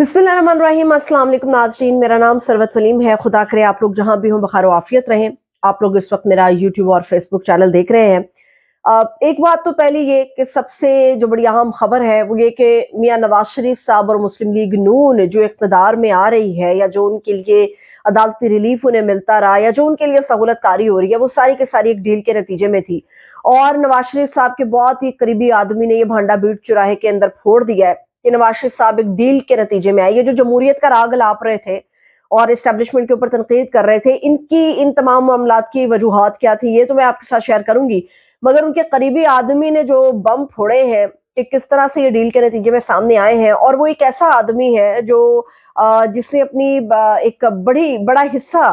बिस्मिल्लाम अस्सलाम वालेकुम नाजरीन मेरा नाम सरवत वलीम है खुदा करे आप लोग जहाँ भी हों बखार आफियत रहें आप लोग इस वक्त मेरा यूट्यूब और फेसबुक चैनल देख रहे हैं एक बात तो पहले ये कि सबसे जो बड़ी अहम खबर है वो ये कि मियाँ नवाज शरीफ साहब और मुस्लिम लीग नून जो इकतदार में आ रही है या जो उनके लिए अदालती रिलीफ उन्हें मिलता रहा या जो उनके लिए सहूलत कारी हो रही है वो सारी के सारी एक डील के नतीजे में थी और नवाज शरीफ साहब के बहुत ही करीबी आदमी ने यह भांडा बीट चुराहे के अंदर फोड़ दिया है ये नवाज शरीफ साहब एक डील के नतीजे में आई है जो जमहूरियत का राग लाप रहे थे और इस्टेब्लिशमेंट के ऊपर तनकीद कर रहे थे इनकी इन तमाम मामला की वजूहत क्या थी ये तो मैं आपके साथ शेयर करूंगी मगर उनके करीबी आदमी ने जो बम फोड़े हैं कि किस तरह से ये डील के नतीजे में सामने आए हैं और वो एक ऐसा आदमी है जो जिसने अपनी एक बड़ी बड़ा हिस्सा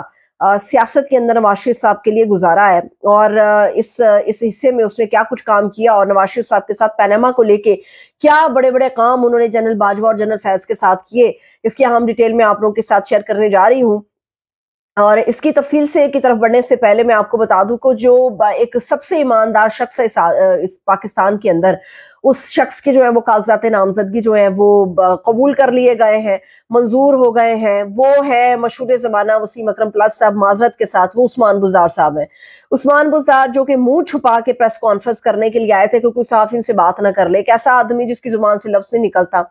सियासत के अंदर नवाज शरीफ साहब के लिए गुजारा है और इस इस हिस्से में उसने क्या कुछ काम किया और नवाज शरीफ साहब के साथ पैनामा को लेके क्या बड़े बड़े काम उन्होंने जनरल बाजवा और जनरल फैज के साथ किए इसकी अहम डिटेल में आप लोगों के साथ शेयर करने जा रही हूँ और इसकी तफसील से की तरफ बढ़ने से पहले मैं आपको बता दूं को जो एक सबसे ईमानदार शख्स है इस पाकिस्तान के अंदर उस शख्स के जो है वो कागजात नामजदगी जो है वो कबूल कर लिए गए हैं मंजूर हो गए हैं वो है मशहूर ज़माना वसीम अक्रम प्लस साहब माजरत के साथ वो उस्मान बुजार साहब हैं उस्मान बुजार जो कि मुंह छुपा के प्रेस कॉन्फ्रेंस करने के लिए आए थे क्योंकि साफ इनसे बात ना कर ले एक ऐसा आदमी जिसकी जुबान से लफ्ज़ नहीं निकलता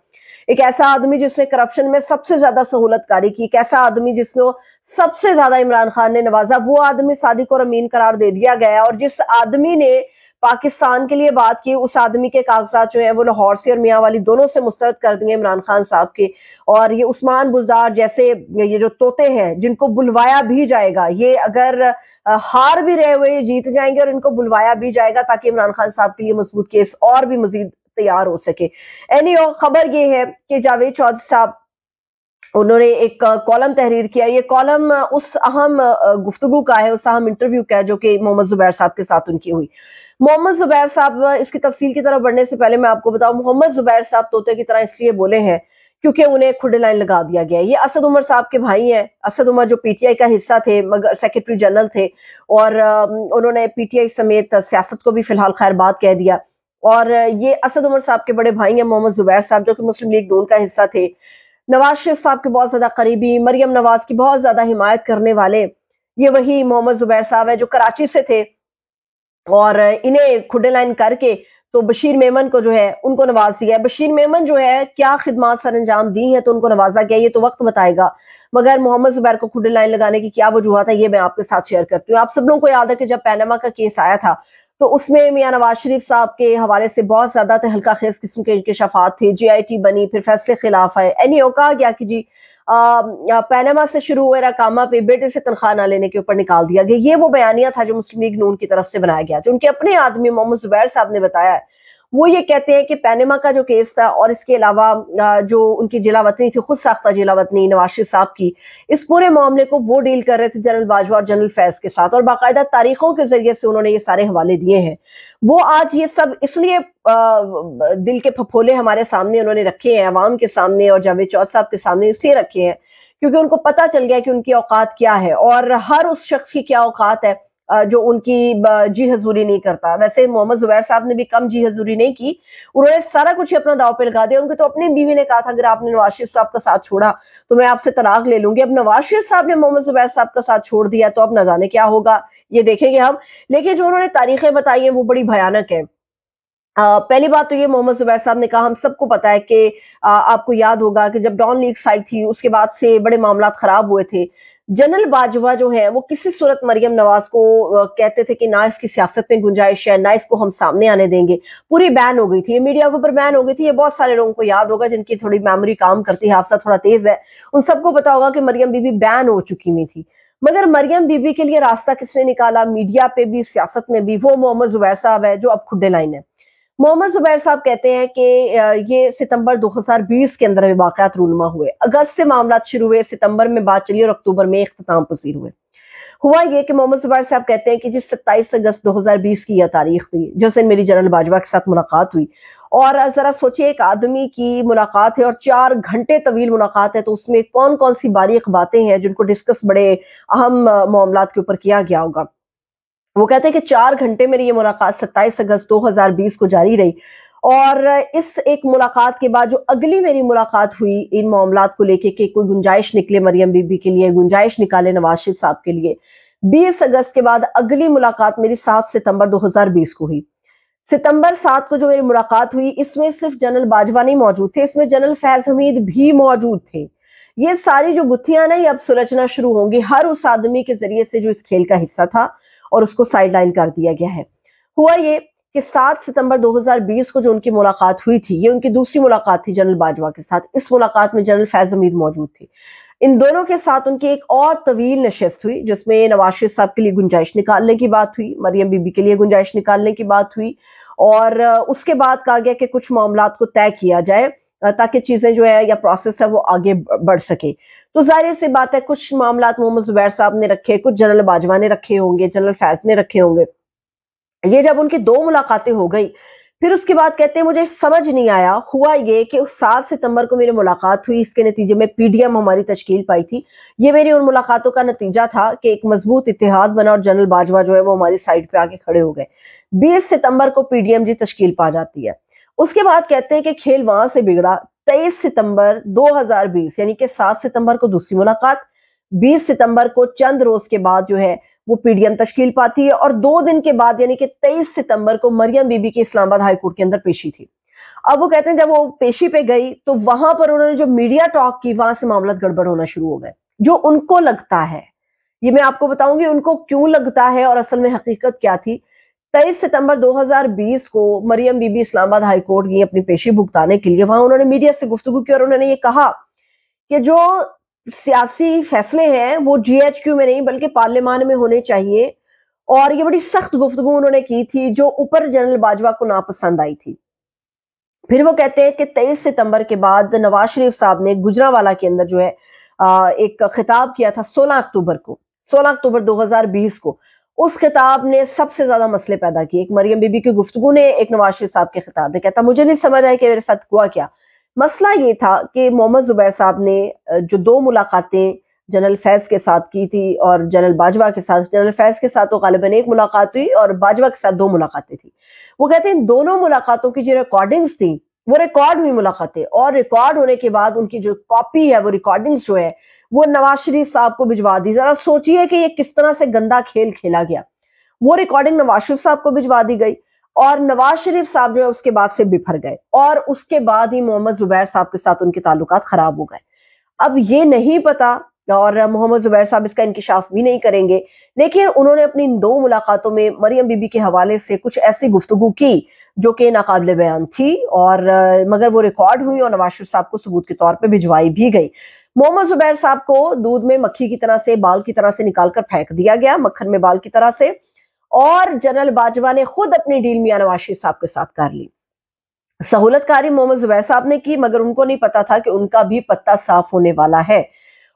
एक ऐसा आदमी जिसने करप्शन में सबसे ज्यादा सहूलत कारी की एक ऐसा आदमी जिसको सबसे ज्यादा इमरान खान ने नवाजा वो आदमी सादिक और अमीन करार दे दिया गया और जिस आदमी ने पाकिस्तान के लिए बात की उस आदमी के कागजात जो है वो लाहौर से और मियाँ वाली दोनों से मुस्तरद कर दिए इमरान खान साहब के और ये उस्मान बुजार जैसे ये जो तोते हैं जिनको बुलवाया भी जाएगा ये अगर हार भी रहे हुए जीत जाएंगे और इनको बुलवाया भी जाएगा ताकि इमरान खान साहब के लिए मजबूत केस और भी मजीद तैयार हो सके एनी खबर ये है कि जावेद चौधरी साहब उन्होंने एक कॉलम तहरीर किया ये कॉलम उस अहम गुफ्तगु का है उस अहम इंटरव्यू का है जो कि मोहम्मद जुबैर साहब के साथ उनकी हुई मोहम्मद जुबैर साहब इसकी तफसील की तरफ बढ़ने से पहले मैं आपको बताऊं मोहम्मद जुबैर साहब तोते की तरह इसलिए बोले हैं क्योंकि उन्हें खुड लाइन लगा दिया गया ये असद उमर साहब के भाई हैं असद उमर जो पीटीआई का हिस्सा थे मगर सेक्रेटरी जनरल थे और उन्होंने पीटीआई समेत सियासत को भी फिलहाल खैरबाद कह दिया और ये असद उमर साहब के बड़े भाई हैं मोहम्मद जुबैर साहब जो कि मुस्लिम लीग नून का हिस्सा थे नवाज शरीफ साहब के बहुत ज़्यादा करीबी मरियम नवाज की बहुत ज़्यादा हिमायत करने वाले ये वही मोहम्मद जुबैर साहब है जो कराची से थे और इन्हें खुडे लाइन करके तो बशीर मेमन को जो है उनको नवाज दिया है बशीर मेमन जो है क्या खिदमत सर अंजाम दी है तो उनको नवाजा गया ये तो वक्त बताएगा मगर मोहम्मद जुबैर को खुडे लाइन लगाने की क्या वजूहत है ये मैं आपके साथ शेयर करती हूँ आप सब लोगों को याद है कि जब पैनामा का केस आया था तो उसमें मियाँ नवाज शरीफ साहब के हवाले से बहुत ज्यादा हल्का खेज किस्म के इनके शफात थे जी आई टी बनी फिर फैसले खिलाफ आए एनी हो कहा गया कि जी पैनामा से शुरू हुए रकामा पे बेटे से तनख्वाह ना लेने के ऊपर निकाल दिया गया ये वो बयानिया था जो मुस्लिम लीग नून की तरफ से बनाया गया जो उनके अपने आदमी मोहम्मद जुबैर साहब ने बताया वो ये कहते हैं कि पैनेमा का जो केस था और इसके अलावा जो उनकी जिला वतनी थी खुद साख्ता जिला वतनी नवाज शरीफ साहब की इस पूरे मामले को वो डील कर रहे थे जनरल बाजवा और जनरल फैज के साथ और बाकायदा तारीखों के जरिए से उन्होंने ये सारे हवाले दिए हैं वो आज ये सब इसलिए दिल के फफोले हमारे सामने उन्होंने रखे हैं अवाम के सामने और जावेद चौथ साहब के सामने इसलिए रखे हैं क्योंकि उनको पता चल गया कि उनकी औकात क्या है और हर उस शख्स की क्या औकात है जो उनकी जी हजूरी नहीं करता वैसे मोहम्मद जुबैर साहब ने भी कम जी हजूरी नहीं की उन्होंने सारा कुछ ही अपना दाव पे लगा दिया उनके तो अपनी बीवी ने कहा था अगर आपने नवाज शरीफ साहब का साथ छोड़ा तो मैं आपसे तलाक ले लूंगी अब नवाज शरीफ साहब ने मोहम्मद जुबैर साहब का साथ छोड़ दिया तो अब न जाने क्या होगा ये देखेंगे हम लेकिन जो उन्होंने तारीखें बताई हैं वो बड़ी भयानक है आ, पहली बात तो ये मोहम्मद जुबैर साहब ने कहा हम सबको पता है कि आपको याद होगा कि जब डॉन लीग साई थी उसके बाद से बड़े मामला खराब हुए थे जनरल बाजवा जो है वो किसी सूरत मरियम नवाज को कहते थे कि ना इसकी सियासत में गुंजाइश है ना इसको हम सामने आने देंगे पूरी बैन हो गई थी ये मीडिया के ऊपर बैन हो गई थी ये बहुत सारे लोगों को याद होगा जिनकी थोड़ी मेमोरी काम करती है हादसा थोड़ा तेज है उन सबको पता होगा कि मरियम बीबी बैन हो चुकी हुई थी मगर मरियम बीबी के लिए रास्ता किसने निकाला मीडिया पे भी सियासत में भी वो मोहम्मद जुबैर साहब है जो अब खुडे लाइन है मोहम्मद जुबैर साहब कहते हैं कि ये सितंबर 2020 के अंदर वाकत रूनमा हुए अगस्त से मामला शुरू हुए सितंबर में बात चली और अक्टूबर में अख्ताम पसीर हुए हुआ ये कि मोहम्मद जुबैर साहब कहते हैं कि जिस 27 अगस्त 2020 की यह तारीख थी जिस दिन मेरी जनरल बाजवा के साथ मुलाकात हुई और ज़रा सोचिए एक आदमी की मुलाकात है और चार घंटे तवील मुलाकात है तो उसमें कौन कौन सी बारीक बातें हैं जिनको डिस्कस बड़े अहम मामला के ऊपर किया गया होगा वो कहते हैं कि चार घंटे मेरी ये मुलाकात सत्ताईस अगस्त 2020 को जारी रही और इस एक मुलाकात के बाद जो अगली मेरी मुलाकात हुई इन मामला को लेके कि कोई गुंजाइश निकले मरियम बीबी के लिए गुंजाइश निकाले नवाज शरीफ साहब के लिए 20 अगस्त के बाद अगली मुलाकात मेरी 7 सितंबर 2020 को हुई सितंबर 7 को जो मेरी मुलाकात हुई इसमें सिर्फ जनरल बाजवा नहीं मौजूद थे इसमें जनरल फैज हमीद भी मौजूद थे ये सारी जो गुत्थियां ना ये अब सुलझना शुरू होंगी हर उस आदमी के जरिए से जो इस खेल का हिस्सा था और उसको साइडलाइन कर दिया गया है हुआ ये कि 7 सितंबर 2020 को जो उनकी मुलाकात हुई थी ये उनकी दूसरी मुलाकात थी जनरल बाजवा के साथ इस मुलाकात में जनरल फैज हमीद मौजूद थे इन दोनों के साथ उनकी एक और तवील नशस्त हुई जिसमें नवाज शरीफ साहब के लिए गुंजाइश निकालने की बात हुई मरियम बीबी के लिए गुंजाइश निकालने की बात हुई और उसके बाद कहा गया कि कुछ मामला को तय किया जाए ताकि चीज़ें जो है या प्रोसेस है वो आगे बढ़ सके तो जाहिर सी बात है कुछ मामला मोहम्मद जुबैर साहब ने रखे कुछ जनरल बाजवा ने रखे होंगे जनरल फैज ने रखे होंगे ये जब उनकी दो मुलाकातें हो गई फिर उसके बाद कहते हैं मुझे समझ नहीं आया हुआ ये कि सात सितंबर को मेरी मुलाकात हुई इसके नतीजे में पीडीएम हमारी तश्कील पाई थी ये मेरी उन मुलाकातों का नतीजा था कि एक मजबूत इतिहाद बना और जनरल बाजवा जो है वो हमारी साइड पे आके खड़े हो गए बीस सितंबर को पीडीएम जी तश्कील पा जाती है उसके बाद कहते हैं कि खेल वहां से बिगड़ा तेईस सितंबर 2020 यानी कि सात सितंबर को दूसरी मुलाकात 20 सितंबर को चंद रोज के बाद जो है वो पीडीएम तश्कील पाती है और दो दिन के बाद यानी कि 23 सितंबर को मरियम बीबी के इस्लामाबाद हाईकोर्ट के अंदर पेशी थी अब वो कहते हैं जब वो पेशी पे गई तो वहां पर उन्होंने जो मीडिया टॉक की वहां से मामला गड़बड़ होना शुरू हो गए जो उनको लगता है ये मैं आपको बताऊंगी उनको क्यों लगता है और असल में हकीकत क्या थी तेईस सितंबर 2020 को मरियम बीबी इस्लामाबाद हाईकोर्ट गई अपनी पेशी भुगताने के लिए वहां उन्होंने मीडिया से गुफ्तु की और उन्होंने ये कहा कि जो सियासी फैसले हैं वो जीएचक्यू में नहीं बल्कि पार्लियामान में होने चाहिए और ये बड़ी सख्त गुफ्तु उन्होंने की थी जो ऊपर जनरल बाजवा को नापसंद आई थी फिर वो कहते हैं कि तेईस सितंबर के बाद नवाज शरीफ साहब ने गुजरावाला के अंदर जो है एक खिताब किया था सोलह अक्टूबर को सोलह अक्टूबर 2020 को उस खिताब ने सबसे ज्यादा मसले पैदा किए एक मरियम बीबी की गुफ्तु ने एक नवाज शरीफ साहब के खिताब ने कहता मुझे नहीं समझ आया कि मेरे साथ हुआ क्या मसला ये था कि मोहम्मद जुबैर साहब ने जो दो मुलाकातें जनरल फैज के साथ की थी और जनरल बाजवा के साथ जनरल फैज के साथ तो गालिबा एक मुलाकात हुई और बाजवा के साथ दो मुलाकातें थी वो कहते हैं दोनों मुलाकातों की जो रिकॉर्डिंग्स थी वो रिकॉर्ड हुई मुलाकातें और रिकॉर्ड होने के बाद उनकी जो कॉपी है वो रिकॉर्डिंग जो है वो नवाज शरीफ साहब को भिजवा दी जरा सोचिए कि ये किस तरह से गंदा खेल खेला गया वो रिकॉर्डिंग नवाज शरीफ साहब को भिजवा दी गई और नवाज शरीफ साहब जो है उसके बाद से बिफर गए और उसके बाद ही मोहम्मद जुबैर साहब के साथ उनके ताल्लुक खराब हो गए अब ये नहीं पता और मोहम्मद जुबैर साहब इसका इंकशाफ भी नहीं करेंगे लेकिन उन्होंने अपनी दो मुलाकातों में मरियम बीबी के हवाले से कुछ ऐसी गुफ्तु की जो कि नाकबिल बयान थी और मगर वो रिकॉर्ड हुई और नवाज शरीफ साहब को सबूत के तौर पर भिजवाई भी गई मोहम्मद जुबैर साहब को दूध में मक्खी की तरह से बाल की तरह से निकालकर फेंक दिया गया मक्खन में बाल की तरह से और जनरल बाजवा ने खुद अपनी डील मियाँ नवाज शरीफ साहब के साथ कर ली सहूलतकारी मोहम्मद जुबैर साहब ने की मगर उनको नहीं पता था कि उनका भी पत्ता साफ होने वाला है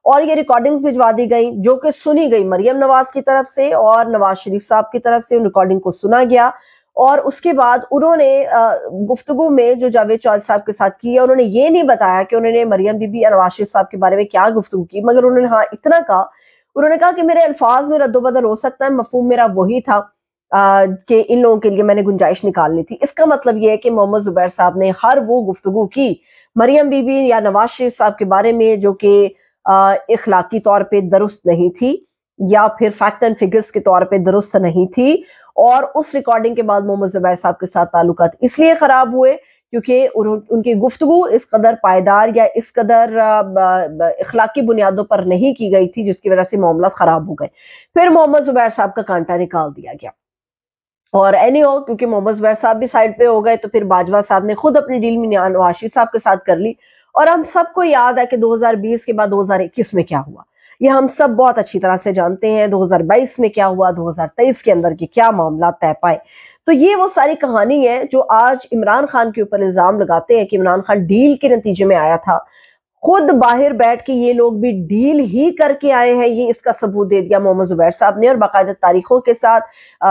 और ये रिकॉर्डिंग्स भिजवा दी गई जो कि सुनी गई मरियम नवाज की तरफ से और नवाज शरीफ साहब की तरफ से उन रिकॉर्डिंग को सुना गया और उसके बाद उन्होंने गुफ्तगु में जो जावेद चौधरी साहब के साथ की है उन्होंने ये नहीं बताया कि उन्होंने मरियम बीबी और नवाज शरीफ साहब के बारे में क्या गुफ्तु की मगर उन्होंने हाँ इतना कहा उन्होंने कहा कि मेरे अल्फाज में रद्दोबदल हो सकता है मफहम मेरा वही था कि इन लोगों के लिए मैंने गुंजाइश निकालनी थी इसका मतलब यह है कि मोहम्मद जुबैर साहब ने हर वो गुफ्तु की मरियम बीबी या नवाज शरीफ साहब के बारे में जो कि इखलाकी तौर पर दुरुस्त नहीं थी या फिर फैक्ट एंड फिगर्स के तौर पर दुरुस्त नहीं थी और उस रिकॉर्डिंग के बाद मोहम्मद जुबैर साहब के साथ ताल्लुक इसलिए खराब हुए क्योंकि उनकी गुफ्तु इस कदर पायदार या इस कदर अखलाकी बुनियादों पर नहीं की गई थी जिसकी वजह से मामला खराब हो गए फिर मोहम्मद जुबैर साहब का कांटा निकाल दिया गया और एनी हो क्योंकि मोहम्मद जुबैर साहब भी साइड पे हो गए तो फिर बाजवा साहब ने खुद अपनी डील मिनियान वाशिर साहब के साथ कर ली और हम सबको याद है कि 2020 के बाद 2021 में क्या हुआ ये हम सब बहुत अच्छी तरह से जानते हैं 2022 में क्या हुआ 2023 के अंदर के क्या मामला तय पाए तो ये वो सारी कहानी है जो आज इमरान खान के ऊपर इल्ज़ाम लगाते हैं कि इमरान खान डील के नतीजे में आया था खुद बाहर बैठ के ये लोग भी डील ही करके आए हैं ये इसका सबूत दे दिया मोहम्मद जुबैर साहब ने और बाकायदा तारीखों के साथ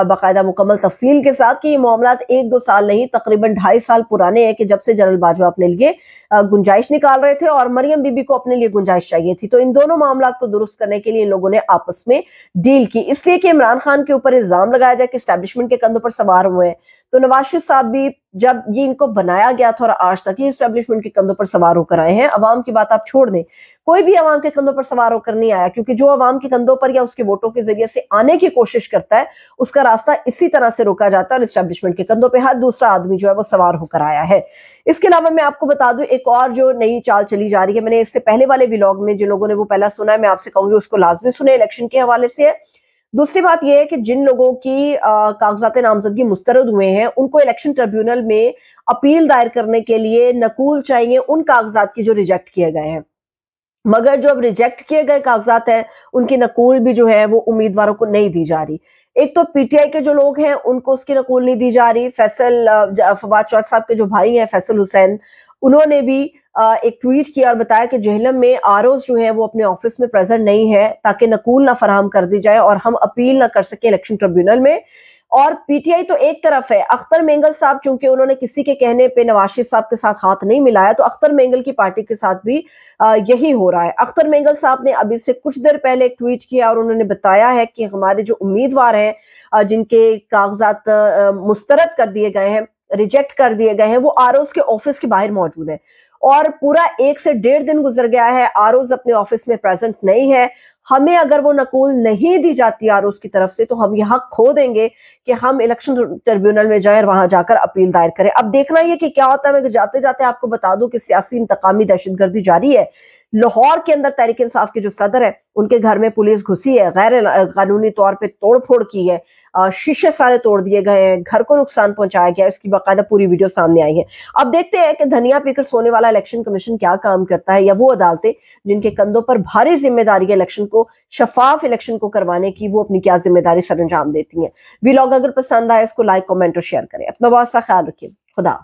बाकायदा मुकम्मल तफसील के साथ कि ये मामला एक दो साल नहीं तकरीबन ढाई साल पुराने हैं कि जब से जनरल बाजवा अपने लिए गुंजाइश निकाल रहे थे और मरियम बीबी को अपने लिए गुंजाइश चाहिए थी तो इन दोनों मामला को दुरुस्त करने के लिए इन लोगों ने आपस में डील की इसलिए कि इमरान खान के ऊपर इल्ज़ाम लगाया जाए कि स्टैब्लिशमेंट के कंधों पर सवार हुए हैं तो नवाज साहब भी जब ये इनको बनाया गया था और आज तक ये इस्टेब्लिशमेंट के कंधों पर सवार होकर आए हैं अवाम की बात आप छोड़ दें कोई भी अवाम के कंधों पर सवार होकर नहीं आया क्योंकि जो अवाम के कंधों पर या उसके वोटों के जरिए से आने की कोशिश करता है उसका रास्ता इसी तरह से रोका जाता है और इस्टेब्लिशमेंट के कंधों पर हर दूसरा आदमी जो है वो सवार होकर आया है इसके अलावा मैं आपको बता दूं एक और जो नई चाल चली जा रही है मैंने इससे पहले वाले ब्लॉग में जिन लोगों ने वो पहला सुना है मैं आपसे कहूंगी उसको लाजमी सुने इलेक्शन के हवाले से है दूसरी बात यह है कि जिन लोगों की कागजात नामजदगी मुस्तरद हुए हैं उनको इलेक्शन ट्रिब्यूनल में अपील दायर करने के लिए नकूल चाहिए उन कागजात की जो रिजेक्ट किए गए हैं मगर जो अब रिजेक्ट किए गए कागजात हैं उनकी नकूल भी जो है वो उम्मीदवारों को नहीं दी जा रही एक तो पीटीआई के जो लोग हैं उनको उसकी नकूल नहीं दी जा रही फैसल फवाद चौथ साहब के जो भाई हैं फैसल हुसैन उन्होंने भी एक ट्वीट किया और बताया कि जेहलम में आर जो है वो अपने ऑफिस में प्रेजेंट नहीं है ताकि नकूल ना फराम कर दी जाए और हम अपील ना कर सके इलेक्शन ट्रिब्यूनल में और पीटीआई तो एक तरफ है अख्तर मेंगल साहब चूंकि उन्होंने किसी के कहने पे नवाज शरीफ साहब के साथ हाथ नहीं मिलाया तो अख्तर मेंगल की पार्टी के साथ भी यही हो रहा है अख्तर मेंगल साहब ने अभी से कुछ देर पहले एक ट्वीट किया और उन्होंने बताया है कि हमारे जो उम्मीदवार हैं जिनके कागजात मुस्तरद कर दिए गए हैं रिजेक्ट कर दिए गए हैं वो आर के ऑफिस के बाहर मौजूद है और पूरा एक से डेढ़ दिन गुजर गया है आर अपने ऑफिस में प्रेजेंट नहीं है हमें अगर वो नकूल नहीं दी जाती आर की तरफ से तो हम यहाँ खो देंगे कि हम इलेक्शन ट्रिब्यूनल में जाए और वहां जाकर अपील दायर करें अब देखना ये कि क्या होता है मैं जाते जाते आपको बता दूं कि सियासी इंतकामी दहशतगर्दी जारी है लाहौर के अंदर तहरीक इंसाफ के जो सदर है उनके घर में पुलिस घुसी है गैर कानूनी तौर पर तोड़ की है शीशे सारे तोड़ दिए गए हैं घर को नुकसान पहुंचाया गया उसकी बाकायदा पूरी वीडियो सामने आई है अब देखते हैं कि धनिया पीकर सोने वाला इलेक्शन कमीशन क्या काम करता है या वो अदालतें जिनके कंधों पर भारी जिम्मेदारी है इलेक्शन को शफाफ इलेक्शन को करवाने की वो अपनी क्या जिम्मेदारी अंजाम देती है वी अगर पसंद आए इसको लाइक कॉमेंट और शेयर करें अपना बहुत सा ख्याल रखिए खुदा